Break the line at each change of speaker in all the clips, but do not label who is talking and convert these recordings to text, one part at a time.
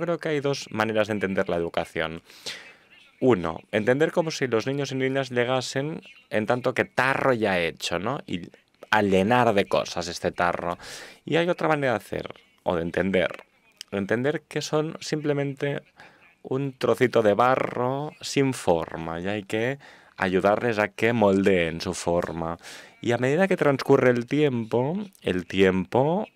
creo que hay dos maneras de entender la educación. Uno, entender como si los niños y niñas llegasen en tanto que tarro ya hecho, ¿no? Y a de cosas este tarro. Y hay otra manera de hacer, o de entender. Entender que son simplemente un trocito de barro sin forma y hay que ayudarles a que moldeen su forma. Y a medida que transcurre el tiempo, el tiempo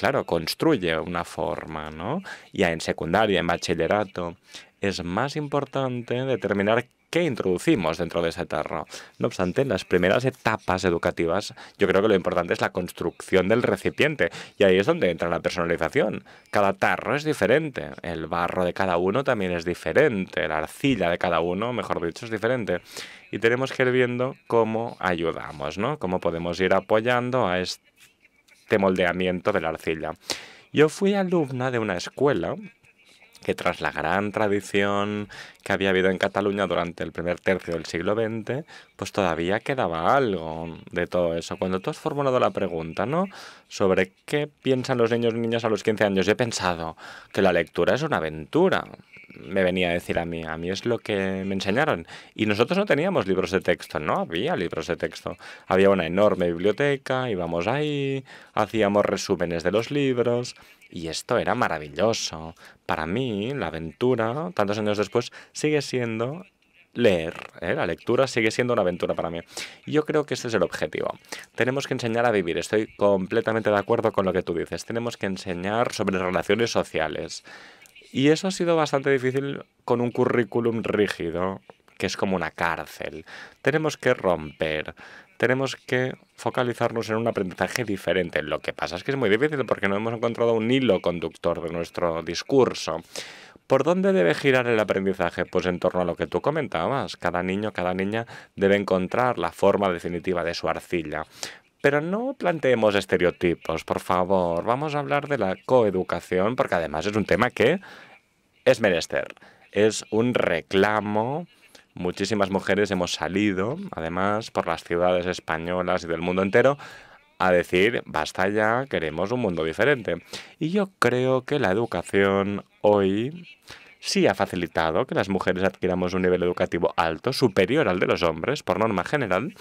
claro, construye una forma, ¿no? Ya en secundaria, en bachillerato, es más importante determinar qué introducimos dentro de ese tarro. No obstante, en las primeras etapas educativas, yo creo que lo importante es la construcción del recipiente, y ahí es donde entra la personalización. Cada tarro es diferente, el barro de cada uno también es diferente, la arcilla de cada uno, mejor dicho, es diferente. Y tenemos que ir viendo cómo ayudamos, ¿no? Cómo podemos ir apoyando a este de este moldeamiento de la arcilla. Yo fui alumna de una escuela que tras la gran tradición que había habido en Cataluña durante el primer tercio del siglo XX, pues todavía quedaba algo de todo eso. Cuando tú has formulado la pregunta, ¿no? Sobre qué piensan los niños y niñas a los 15 años, he pensado que la lectura es una aventura me venía a decir a mí, a mí es lo que me enseñaron. Y nosotros no teníamos libros de texto, no había libros de texto. Había una enorme biblioteca, íbamos ahí, hacíamos resúmenes de los libros y esto era maravilloso. Para mí, la aventura, tantos años después, sigue siendo leer. ¿eh? La lectura sigue siendo una aventura para mí. Yo creo que ese es el objetivo. Tenemos que enseñar a vivir. Estoy completamente de acuerdo con lo que tú dices. Tenemos que enseñar sobre relaciones sociales. Y eso ha sido bastante difícil con un currículum rígido, que es como una cárcel. Tenemos que romper, tenemos que focalizarnos en un aprendizaje diferente. Lo que pasa es que es muy difícil porque no hemos encontrado un hilo conductor de nuestro discurso. ¿Por dónde debe girar el aprendizaje? Pues en torno a lo que tú comentabas. Cada niño, cada niña debe encontrar la forma definitiva de su arcilla. Pero no planteemos estereotipos, por favor. Vamos a hablar de la coeducación, porque además es un tema que es menester. Es un reclamo. Muchísimas mujeres hemos salido, además, por las ciudades españolas y del mundo entero, a decir, basta ya, queremos un mundo diferente. Y yo creo que la educación hoy sí ha facilitado que las mujeres adquiramos un nivel educativo alto, superior al de los hombres, por norma general,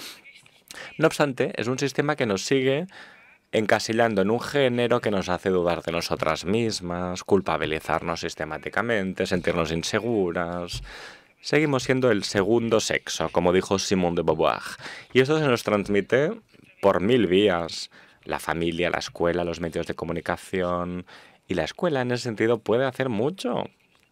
no obstante, es un sistema que nos sigue encasillando en un género que nos hace dudar de nosotras mismas, culpabilizarnos sistemáticamente, sentirnos inseguras. Seguimos siendo el segundo sexo, como dijo Simone de Beauvoir, y esto se nos transmite por mil vías. La familia, la escuela, los medios de comunicación. Y la escuela en ese sentido puede hacer mucho.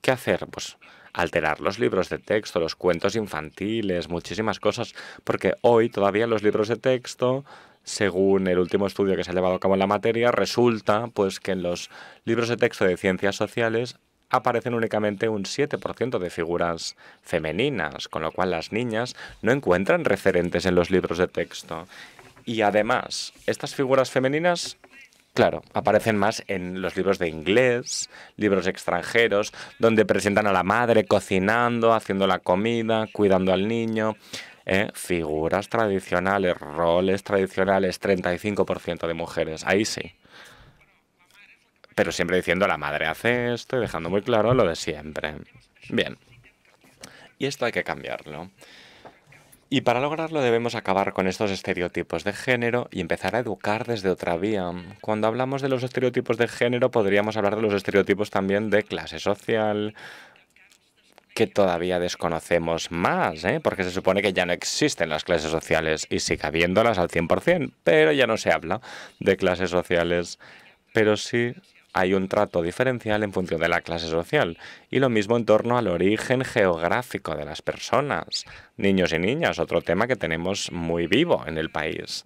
¿Qué hacer? Pues alterar los libros de texto, los cuentos infantiles, muchísimas cosas, porque hoy todavía los libros de texto según el último estudio que se ha llevado a cabo en la materia, resulta pues que en los libros de texto de ciencias sociales aparecen únicamente un 7% de figuras femeninas, con lo cual las niñas no encuentran referentes en los libros de texto. Y además, estas figuras femeninas Claro, aparecen más en los libros de inglés, libros extranjeros, donde presentan a la madre cocinando, haciendo la comida, cuidando al niño. ¿eh? Figuras tradicionales, roles tradicionales, 35% de mujeres, ahí sí. Pero siempre diciendo la madre hace esto y dejando muy claro lo de siempre. Bien. Y esto hay que cambiarlo. Y para lograrlo debemos acabar con estos estereotipos de género y empezar a educar desde otra vía. Cuando hablamos de los estereotipos de género podríamos hablar de los estereotipos también de clase social, que todavía desconocemos más, ¿eh? porque se supone que ya no existen las clases sociales y sigue habiéndolas al 100%, pero ya no se habla de clases sociales, pero sí hay un trato diferencial en función de la clase social, y lo mismo en torno al origen geográfico de las personas. Niños y niñas, otro tema que tenemos muy vivo en el país.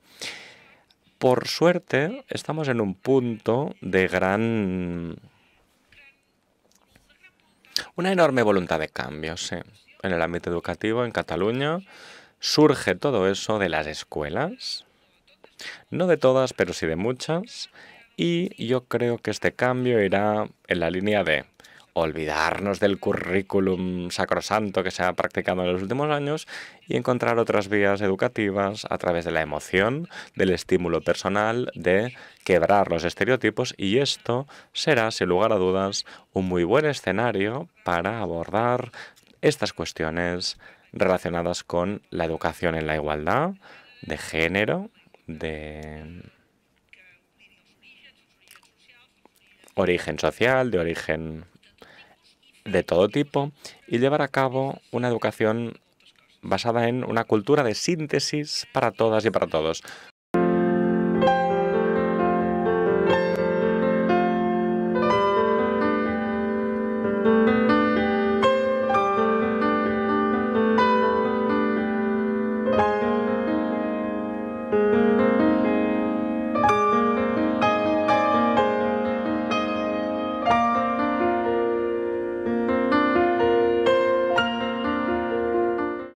Por suerte, estamos en un punto de gran... Una enorme voluntad de cambio, sí. En el ámbito educativo, en Cataluña, surge todo eso de las escuelas, no de todas, pero sí de muchas, y yo creo que este cambio irá en la línea de olvidarnos del currículum sacrosanto que se ha practicado en los últimos años y encontrar otras vías educativas a través de la emoción, del estímulo personal, de quebrar los estereotipos y esto será, sin lugar a dudas, un muy buen escenario para abordar estas cuestiones relacionadas con la educación en la igualdad, de género, de origen social, de origen de todo tipo, y llevar a cabo una educación basada en una cultura de síntesis para todas y para todos.